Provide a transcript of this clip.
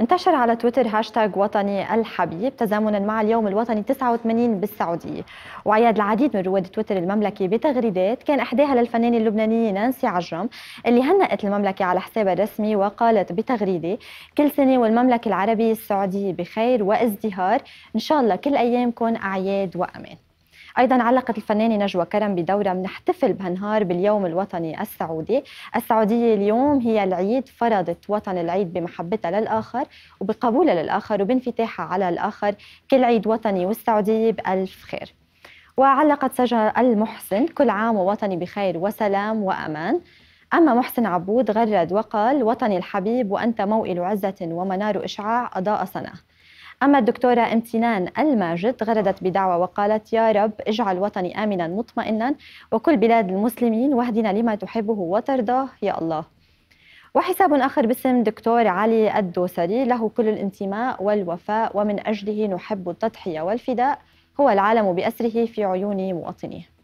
انتشر على تويتر هاشتاغ وطني الحبيب تزامنا مع اليوم الوطني 89 بالسعودية وعياد العديد من رواد تويتر المملكة بتغريدات كان إحداها للفنانة اللبنانية نانسي عجرم اللي هنأت المملكة على حسابها الرسمي وقالت بتغريدة كل سنة والمملكة العربية السعودية بخير وازدهار إن شاء الله كل أيامكم أعياد وأمان أيضا علقت الفنانة نجوى كرم بدورة بنحتفل بهالنهار باليوم الوطني السعودي السعودية اليوم هي العيد فرضت وطن العيد بمحبتها للآخر وبقبولها للآخر وبانفتاحها على الآخر كل عيد وطني والسعودية بألف خير وعلقت سجى المحسن كل عام ووطني بخير وسلام وأمان أما محسن عبود غرد وقال وطني الحبيب وأنت موئل عزة ومنار إشعاع أضاء صنعه أما الدكتورة امتنان الماجد غردت بدعوى وقالت يا رب اجعل وطني آمنا مطمئنا وكل بلاد المسلمين واهدنا لما تحبه وترضاه يا الله وحساب آخر باسم دكتور علي الدوسري له كل الانتماء والوفاء ومن أجله نحب التضحية والفداء هو العالم بأسره في عيون مواطنيه